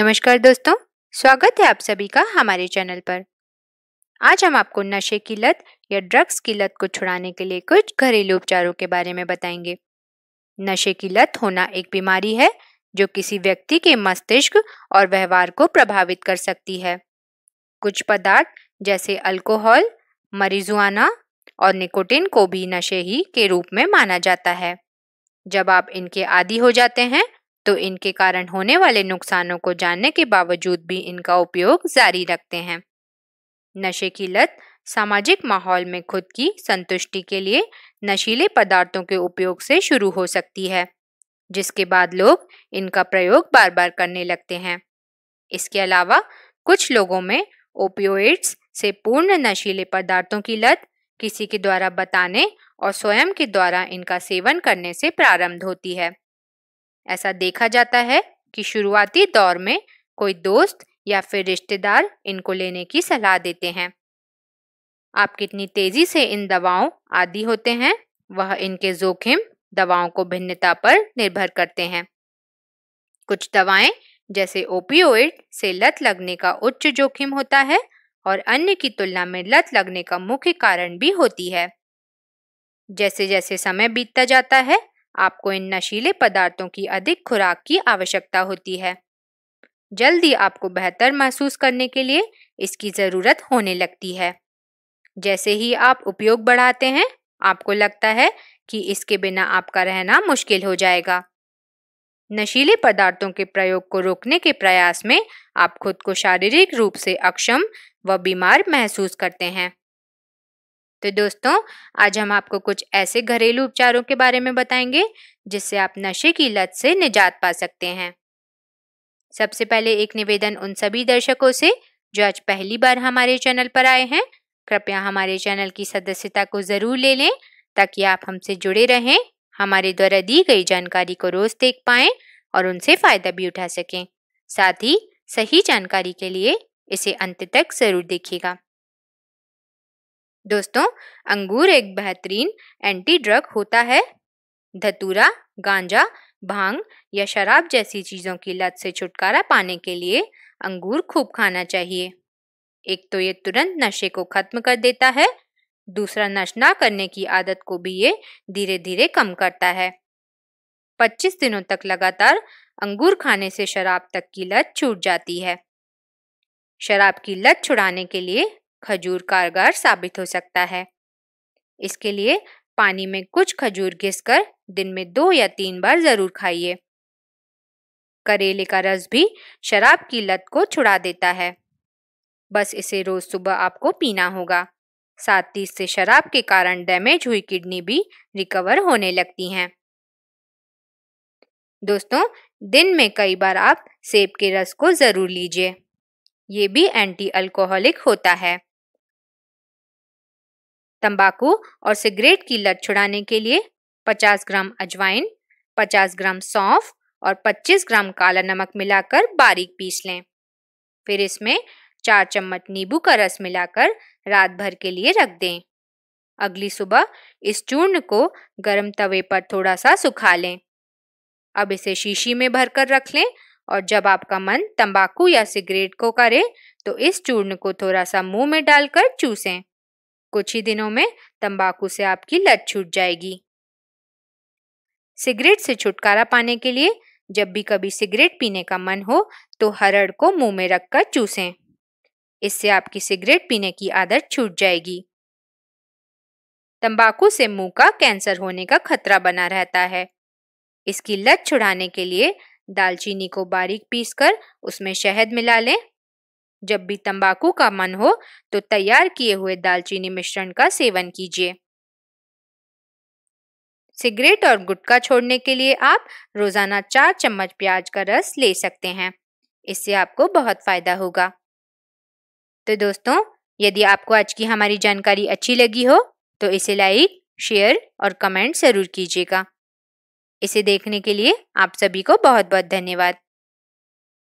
नमस्कार दोस्तों स्वागत है आप सभी का हमारे चैनल पर आज हम आपको नशे की लत या ड्रग्स की लत को छुड़ाने के लिए कुछ घरेलू उपचारों के बारे में बताएंगे नशे की लत होना एक बीमारी है जो किसी व्यक्ति के मस्तिष्क और व्यवहार को प्रभावित कर सकती है कुछ पदार्थ जैसे अल्कोहल मरीजुआना और निकोटिन को भी नशे ही के रूप में माना जाता है जब आप इनके आदि हो जाते हैं तो इनके कारण होने वाले नुकसानों को जानने के बावजूद भी इनका उपयोग जारी रखते हैं नशे की लत सामाजिक माहौल में खुद की संतुष्टि के लिए नशीले पदार्थों के उपयोग से शुरू हो सकती है जिसके बाद लोग इनका प्रयोग बार बार करने लगते हैं इसके अलावा कुछ लोगों में ओपियोइड्स से पूर्ण नशीले पदार्थों की लत किसी के द्वारा बताने और स्वयं के द्वारा इनका सेवन करने से प्रारंभ होती है ऐसा देखा जाता है कि शुरुआती दौर में कोई दोस्त या फिर रिश्तेदार इनको लेने की सलाह देते हैं आप कितनी तेजी से इन दवाओं आदि होते हैं वह इनके जोखिम दवाओं को भिन्नता पर निर्भर करते हैं कुछ दवाएं जैसे ओपियोइड से लत लगने का उच्च जोखिम होता है और अन्य की तुलना में लत लगने का मुख्य कारण भी होती है जैसे जैसे समय बीतता जाता है आपको इन नशीले पदार्थों की अधिक खुराक की आवश्यकता होती है जल्दी आपको बेहतर महसूस करने के लिए इसकी ज़रूरत होने लगती है जैसे ही आप उपयोग बढ़ाते हैं आपको लगता है कि इसके बिना आपका रहना मुश्किल हो जाएगा नशीले पदार्थों के प्रयोग को रोकने के प्रयास में आप खुद को शारीरिक रूप से अक्षम व बीमार महसूस करते हैं तो दोस्तों आज हम आपको कुछ ऐसे घरेलू उपचारों के बारे में बताएंगे जिससे आप नशे की लत से निजात पा सकते हैं सबसे पहले एक निवेदन उन सभी दर्शकों से जो आज पहली बार हमारे चैनल पर आए हैं कृपया हमारे चैनल की सदस्यता को जरूर ले लें ताकि आप हमसे जुड़े रहें हमारे द्वारा दी गई जानकारी को रोज देख पाएं और उनसे फायदा भी उठा सकें साथ ही सही जानकारी के लिए इसे अंत तक जरूर देखिएगा दोस्तों अंगूर एक बेहतरीन एंटी ड्रग होता है धतूरा गांजा भांग या शराब जैसी चीज़ों की लत से छुटकारा पाने के लिए अंगूर खूब खाना चाहिए एक तो ये तुरंत नशे को खत्म कर देता है दूसरा नश ना करने की आदत को भी ये धीरे धीरे कम करता है 25 दिनों तक लगातार अंगूर खाने से शराब तक की लत छूट जाती है शराब की लत छुड़ाने के लिए खजूर कारगर साबित हो सकता है इसके लिए पानी में कुछ खजूर घिसकर दिन में दो या तीन बार जरूर खाइए करेले का रस भी शराब की लत को छुड़ा देता है बस इसे रोज सुबह आपको पीना होगा साथ ही इससे शराब के कारण डैमेज हुई किडनी भी रिकवर होने लगती हैं दोस्तों दिन में कई बार आप सेब के रस को ज़रूर लीजिए ये भी एंटी अल्कोहलिक होता है तंबाकू और सिगरेट की लत छुड़ाने के लिए 50 ग्राम अजवाइन 50 ग्राम सौंफ और 25 ग्राम काला नमक मिलाकर बारीक पीस लें फिर इसमें चार चम्मच नींबू का रस मिलाकर रात भर के लिए रख दें अगली सुबह इस चूर्ण को गर्म तवे पर थोड़ा सा सुखा लें अब इसे शीशी में भरकर रख लें और जब आपका मन तंबाकू या सिगरेट को करे तो इस चूर्ण को थोड़ा सा मुंह में डालकर चूसें कुछ ही दिनों में तंबाकू से आपकी लत छूट जाएगी सिगरेट से छुटकारा पाने के लिए जब भी कभी सिगरेट पीने का मन हो तो हरड़ को मुंह में रखकर चूसें इससे आपकी सिगरेट पीने की आदत छूट जाएगी तंबाकू से मुंह का कैंसर होने का खतरा बना रहता है इसकी लत छुड़ाने के लिए दालचीनी को बारीक पीसकर उसमें शहद मिला लें जब भी तंबाकू का मन हो तो तैयार किए हुए दालचीनी मिश्रण का सेवन कीजिए सिगरेट और गुटखा छोड़ने के लिए आप रोजाना चार चम्मच प्याज का रस ले सकते हैं इससे आपको बहुत फायदा होगा तो दोस्तों यदि आपको आज की हमारी जानकारी अच्छी लगी हो तो इसे लाइक शेयर और कमेंट ज़रूर कीजिएगा इसे देखने के लिए आप सभी को बहुत बहुत धन्यवाद